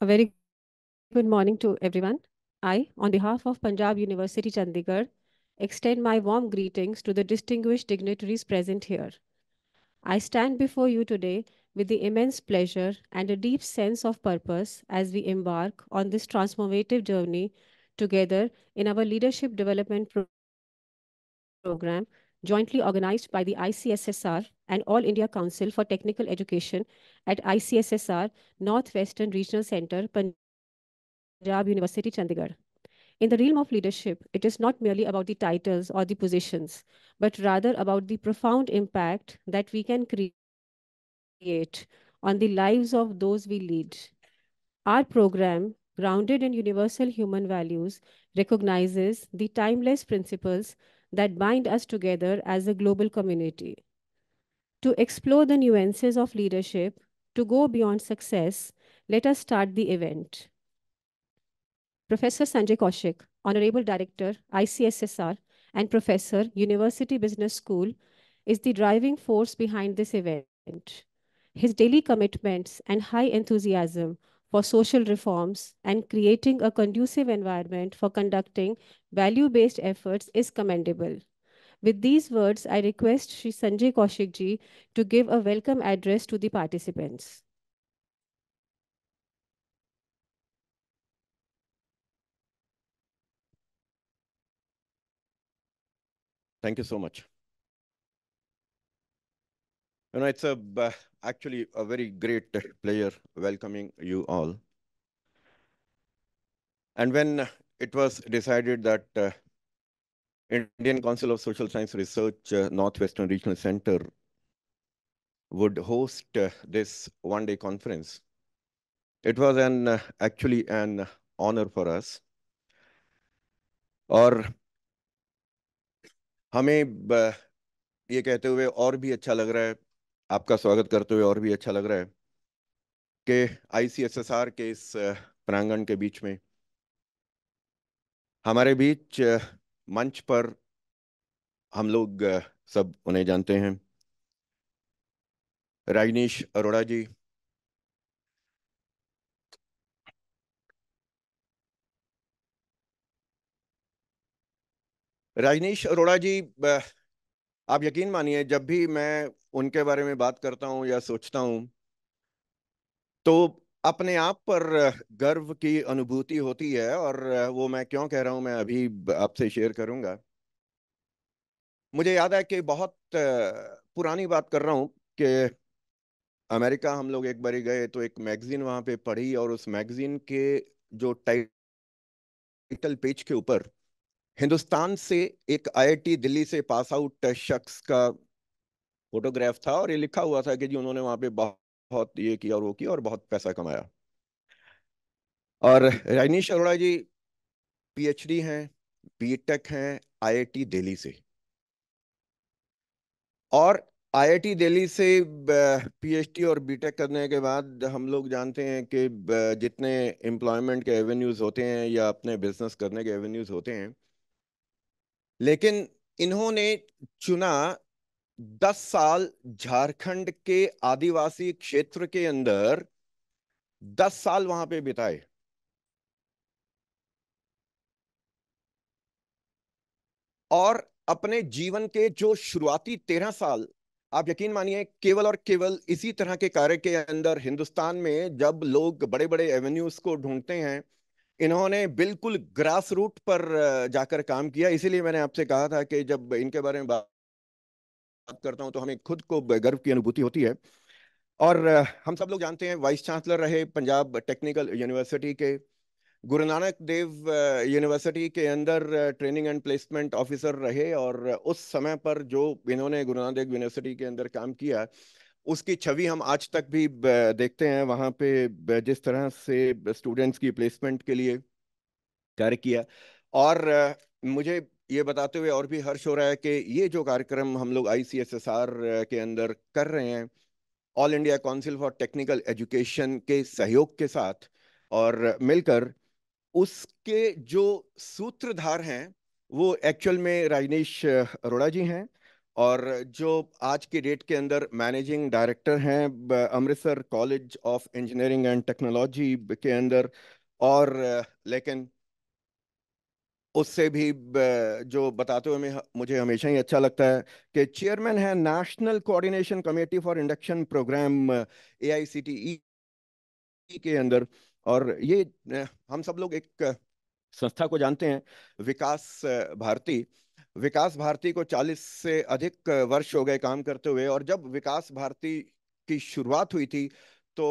A very good morning to everyone. I, on behalf of Punjab University Chandigarh, extend my warm greetings to the distinguished dignitaries present here. I stand before you today with the immense pleasure and a deep sense of purpose as we embark on this transformative journey together in our leadership development pro program jointly organized by the ICSSR and All India Council for Technical Education at ICSSR Northwestern Regional Center, Punjab University, Chandigarh. In the realm of leadership, it is not merely about the titles or the positions, but rather about the profound impact that we can create on the lives of those we lead. Our program, grounded in universal human values, recognizes the timeless principles that bind us together as a global community. To explore the nuances of leadership, to go beyond success, let us start the event. Professor Sanjay Kaushik, Honorable Director, ICSSR, and Professor, University Business School, is the driving force behind this event. His daily commitments and high enthusiasm for social reforms and creating a conducive environment for conducting value-based efforts is commendable. With these words, I request Sri Sanjay Kaushikji to give a welcome address to the participants. Thank you so much. You know, it's a uh, actually a very great pleasure welcoming you all. And when it was decided that uh, Indian Council of Social Science Research uh, Northwestern Regional Center would host uh, this one-day conference, it was an uh, actually an honor for us. Or, हमें uh, ये कहते हुए और भी अच्छा लग रहा है आपका स्वागत करते हुए और भी अच्छा लग रहा है कि आईसीएसएसआर के इस प्रांगण के बीच में हमारे बीच मंच पर हम लोग सब उन्हें जानते हैं राजनीश अरोड़ा जी राजनीश अरोड़ा जी आप यकीन मानिए जब भी मैं उनके बारे में बात करता हूँ या सोचता हूँ तो अपने आप पर गर्व की अनुभूति होती है और वो मैं क्यों कह रहा हूं मैं अभी आपसे शेयर करूंगा मुझे याद है कि बहुत पुरानी बात कर रहा हूं कि अमेरिका हम लोग एक बारी गए तो एक मैगज़ीन वहां पे पढ़ी और उस मैगज़ीन के जो टाइटल पेज के ऊपर हिंदुस्तान से एक आईआईटी दिल्ली से पास आउट शख्स का फोटोग्राफ था और ये लिखा हुआ था कि जी उन्होंने वहाँ पे बहुत ये किया और वो किया और बहुत पैसा कमाया और रजनीश अरोड़ा जी पीएचडी हैं बीटेक हैं आईआईटी दिल्ली से और आईआईटी दिल्ली से पीएचडी और बीटेक करने के बाद हम लोग जानते हैं कि जितने एम्प्लॉयमेंट के एवेन्यूज़ होते हैं या अपने बिजनेस करने के एवेन्यूज़ होते हैं लेकिन इन्होंने चुना दस साल झारखंड के आदिवासी क्षेत्र के अंदर दस साल वहां पे बिताए और अपने जीवन के जो शुरुआती तेरह साल आप यकीन मानिए केवल और केवल इसी तरह के कार्य के अंदर हिंदुस्तान में जब लोग बड़े बड़े एवेन्यूज को ढूंढते हैं इन्होंने बिल्कुल ग्रास रूट पर जाकर काम किया इसीलिए मैंने आपसे कहा था कि जब इनके बारे में बात करता हूँ तो हमें खुद को गर्व की अनुभूति होती है और हम सब लोग जानते हैं वाइस चांसलर रहे पंजाब टेक्निकल यूनिवर्सिटी के गुरु नानक देव यूनिवर्सिटी के अंदर ट्रेनिंग एंड प्लेसमेंट ऑफिसर रहे और उस समय पर जो इन्होंने गुरु नानक देव यूनिवर्सिटी के अंदर काम किया उसकी छवि हम आज तक भी देखते हैं वहाँ पे जिस तरह से स्टूडेंट्स की प्लेसमेंट के लिए कार्य किया और मुझे ये बताते हुए और भी हर्ष हो रहा है कि ये जो कार्यक्रम हम लोग आई के अंदर कर रहे हैं All India Council for Technical Education के सहयोग के साथ और मिलकर उसके जो सूत्रधार हैं वो एक्चुअल में राजनीश अरोड़ा जी हैं और जो आज की डेट के अंदर मैनेजिंग डायरेक्टर हैं Amritsar College of engineering and Technology के अंदर और लेकिन उससे भी जो बताते हुए मुझे हमेशा ही अच्छा लगता है कि चेयरमैन है National coordination Committee for Induction Programme A e के अंदर और ये हम सब लोग एक संस्था को जानते हैं विकास भारती विकास भारती को 40 से अधिक वर्ष हो गए काम करते हुए और जब विकास भारती की शुरुआत हुई थी तो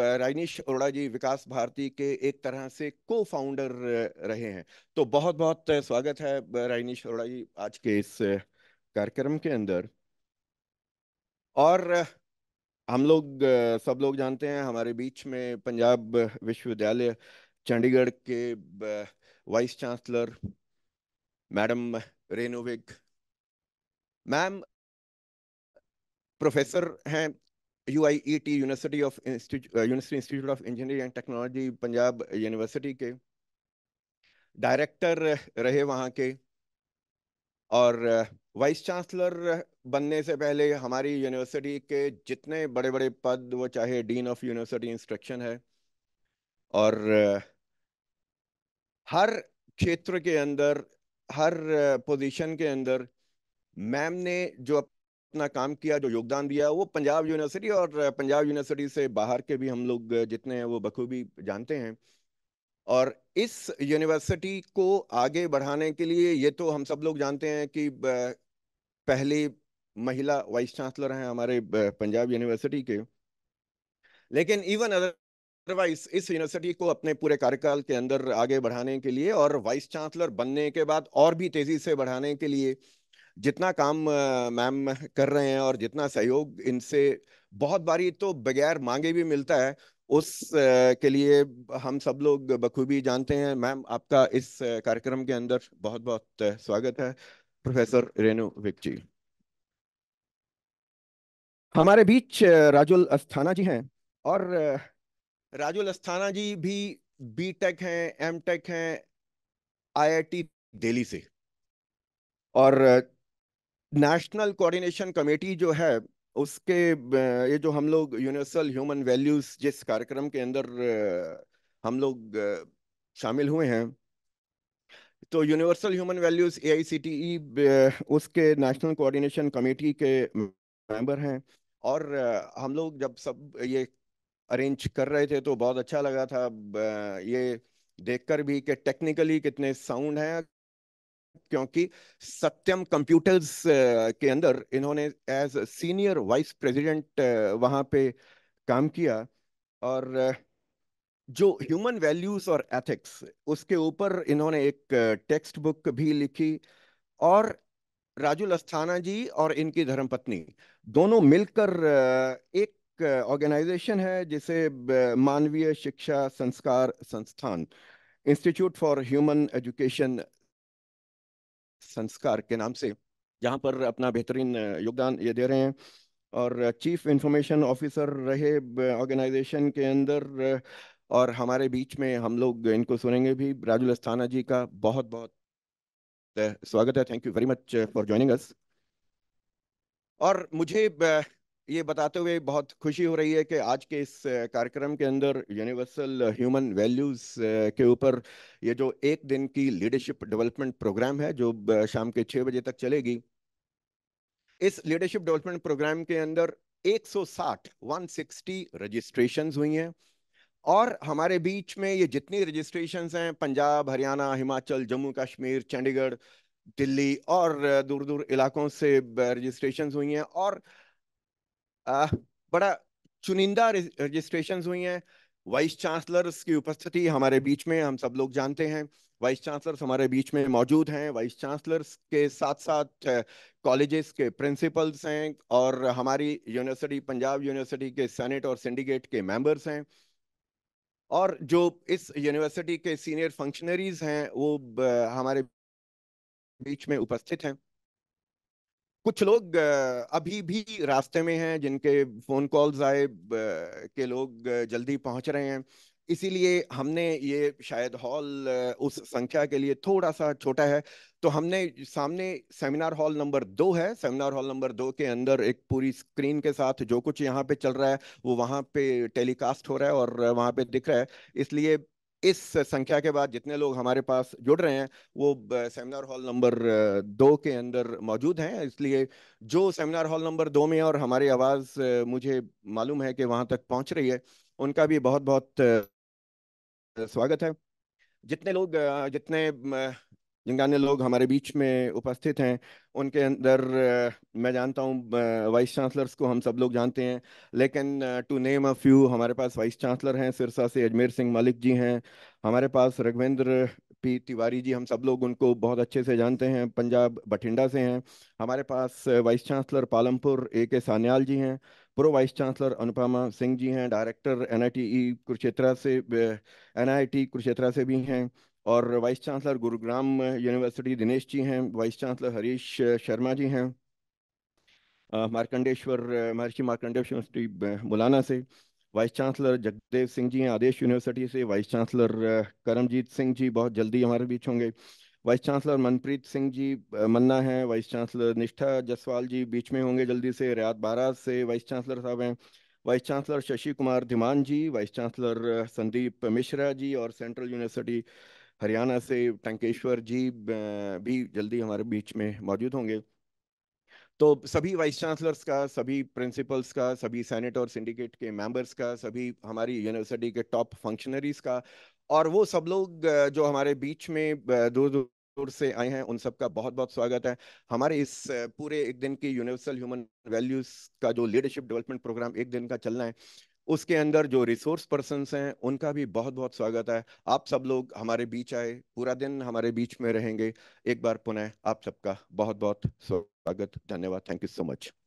रायनीश अरोड़ा जी विकास भारती के एक तरह से को फाउंडर रहे हैं तो बहुत बहुत स्वागत है राजनीश अरोड़ा जी आज के इस कार्यक्रम के अंदर और हम लोग सब लोग जानते हैं हमारे बीच में पंजाब विश्वविद्यालय चंडीगढ़ के वाइस चांसलर मैडम रेनोविक मैम प्रोफेसर हैं U I E T university of university institute of engineering and technology Punjab university के डायरेक्टर रहे वहाँ के और वाइस uh, चांसलर बनने से पहले हमारी यूनिवर्सिटी के जितने बड़े बड़े पद वो चाहे डीन ऑफ यूनिवर्सिटी इंस्ट्रक्शन है और uh, हर क्षेत्र के अंदर हर पोजीशन के अंदर मैम ने जो अपना काम किया जो योगदान दिया वो पंजाब यूनिवर्सिटी और पंजाब यूनिवर्सिटी से बाहर के भी हम लोग जितने हैं वो बखूबी जानते हैं और इस यूनिवर्सिटी को आगे बढ़ाने के लिए ये तो हम सब लोग जानते हैं कि पहली महिला वाइस चांसलर हैं हमारे पंजाब यूनिवर्सिटी के लेकिन इवन अदर डॉक्टर इस, इस यूनिवर्सिटी को अपने पूरे कार्यकाल के अंदर आगे बढ़ाने के लिए और वाइस चांसलर बनने के बाद और भी तेजी से बढ़ाने के लिए जितना काम मैम कर रहे हैं और जितना सहयोग इनसे बहुत बारी तो बगैर मांगे भी मिलता है उस के लिए हम सब लोग बखूबी जानते हैं मैम आपका इस कार्यक्रम के अंदर बहुत बहुत स्वागत है प्रोफेसर रेणु विक जी हाँ। हमारे बीच राजुल अस्थाना जी हैं और राजू अस्थाना जी भी बी टेक हैं एम टेक हैं आईआईटी दिल्ली से और नेशनल कोऑर्डिनेशन कमेटी जो है उसके ये जो हम लोग यूनिवर्सल ह्यूमन वैल्यूज़ जिस कार्यक्रम के अंदर हम लोग शामिल हुए हैं तो यूनिवर्सल ह्यूमन वैल्यूज़ ए उसके नेशनल कोऑर्डिनेशन कमेटी के मेंबर हैं और हम लोग जब सब ये अरेंज कर रहे थे तो बहुत अच्छा लगा था ये देखकर भी कि टेक्निकली कितने साउंड हैं क्योंकि सत्यम कंप्यूटर्स के अंदर इन्होंने एज सीनियर वाइस प्रेसिडेंट वहाँ पे काम किया और जो ह्यूमन वैल्यूज और एथिक्स उसके ऊपर इन्होंने एक टेक्स्ट बुक भी लिखी और राजुल अस्थाना जी और इनकी धर्मपत्नी दोनों मिलकर एक ऑर्गेनाइजेशन है जिसे मानवीय शिक्षा संस्कार संस्थान इंस्टीट्यूट फॉर ह्यूमन एजुकेशन संस्कार के नाम से जहां पर अपना बेहतरीन योगदान ये दे रहे हैं और चीफ इंफॉर्मेशन ऑफिसर रहे ऑर्गेनाइजेशन के अंदर और हमारे बीच में हम लोग इनको सुनेंगे भी राजुल अस्थाना जी का बहुत बहुत स्वागत है thank you very much for joining us और मुझे ये बताते हुए बहुत खुशी हो रही है कि आज के इस कार्यक्रम के अंदर यूनिवर्सल ह्यूमन वैल्यूज़ के ऊपर ये जो एक दिन की लीडरशिप डेवलपमेंट प्रोग्राम है जो शाम के छह बजे तक चलेगी इस लीडरशिप डेवलपमेंट प्रोग्राम के अंदर 160 160 रजिस्ट्रेशंस हुई हैं और हमारे बीच में ये जितनी रजिस्ट्रेशंस हैं पंजाब हरियाणा हिमाचल जम्मू कश्मीर चंडीगढ़ दिल्ली और दूर दूर इलाकों से रजिस्ट्रेशन हुई हैं और आ, बड़ा चुनिंदा रजिस्ट्रेशन हुई हैं वाइस चांसलर्स की उपस्थिति हमारे बीच में हम सब लोग जानते हैं वाइस चांसलर्स हमारे बीच में मौजूद हैं वाइस चांसलर्स के साथ साथ कॉलेजेस के प्रिंसिपल्स हैं और हमारी यूनिवर्सिटी पंजाब यूनिवर्सिटी के सेनेट और सिंडिकेट के मेंबर्स हैं और जो इस यूनिवर्सिटी के सीनियर फंक्शनरीज हैं वो हमारे बीच में उपस्थित हैं कुछ लोग अभी भी रास्ते में हैं जिनके फ़ोन कॉल्स आए के लोग जल्दी पहुंच रहे हैं इसीलिए हमने ये शायद हॉल उस संख्या के लिए थोड़ा सा छोटा है तो हमने सामने सेमिनार हॉल नंबर दो है सेमिनार हॉल नंबर दो के अंदर एक पूरी स्क्रीन के साथ जो कुछ यहाँ पे चल रहा है वो वहाँ पे टेलीकास्ट हो रहा है और वहाँ पे दिख रहा है इसलिए इस संख्या के बाद जितने लोग हमारे पास जुड़ रहे हैं वो सेमिनार हॉल नंबर दो के अंदर मौजूद हैं इसलिए जो सेमिनार हॉल नंबर दो में और हमारी आवाज़ मुझे मालूम है कि वहाँ तक पहुँच रही है उनका भी बहुत बहुत स्वागत है जितने लोग जितने जिनगाने लोग हमारे बीच में उपस्थित हैं उनके अंदर मैं जानता हूँ वाइस चांसलर्स को हम सब लोग जानते हैं लेकिन टू नेम अ फ्यू हमारे पास वाइस चांसलर हैं सिरसा से अजमेर सिंह मलिक जी हैं हमारे पास रघवेंद्र पी तिवारी जी हम सब लोग उनको बहुत अच्छे से जानते हैं पंजाब बठिंडा से हैं हमारे पास vice chancellor Palampur A K Sanyal ji हैं pro vice chancellor Anupama Singh ji हैं director N I T Kurukshetra से एन आई टी कुरुक्षेत्रा से भी हैं और vice chancellor Gurugram university Dinesh ji हैं वाइस चांसलर हरीश शर्मा जी हैं मार्कंडेश्वर महर्षि मार्कंडेश्वर यूनिवर्सिटी मुलाना से वाइस चांसलर जगदेव सिंह जी हैं आदेश यूनिवर्सिटी से वाइस चांसलर करमजीत सिंह जी बहुत जल्दी हमारे बीच होंगे वाइस चांसलर मनप्रीत सिंह जी मन्ना हैं वाइस चांसलर निष्ठा जसवाल जी बीच में होंगे जल्दी से रियात बारा से वाइस चांसलर साहब हैं vice chancellor Shashi Kumar Dhiman ji vice chancellor Sandeep Mishra ji और सेंट्रल यूनिवर्सिटी हरियाणा से टंकेश्वर जी भी जल्दी हमारे बीच में मौजूद होंगे तो सभी वाइस चांसलर्स का सभी प्रिंसिपल्स का सभी सेनेट और सिंडिकेट के मेंबर्स का सभी हमारी यूनिवर्सिटी के टॉप फंक्शनरीज का और वो सब लोग जो हमारे बीच में दूर दूर से आए हैं उन सबका बहुत बहुत स्वागत है हमारे इस पूरे एक दिन की यूनिवर्सल ह्यूमन वैल्यूज का जो लीडरशिप डेवलपमेंट प्रोग्राम एक दिन का चलना है उसके अंदर जो रिसोर्स पर्सन हैं उनका भी बहुत बहुत स्वागत है आप सब लोग हमारे बीच आए पूरा दिन हमारे बीच में रहेंगे एक बार पुनः आप सबका बहुत बहुत स्वागत धन्यवाद थैंक यू सो मच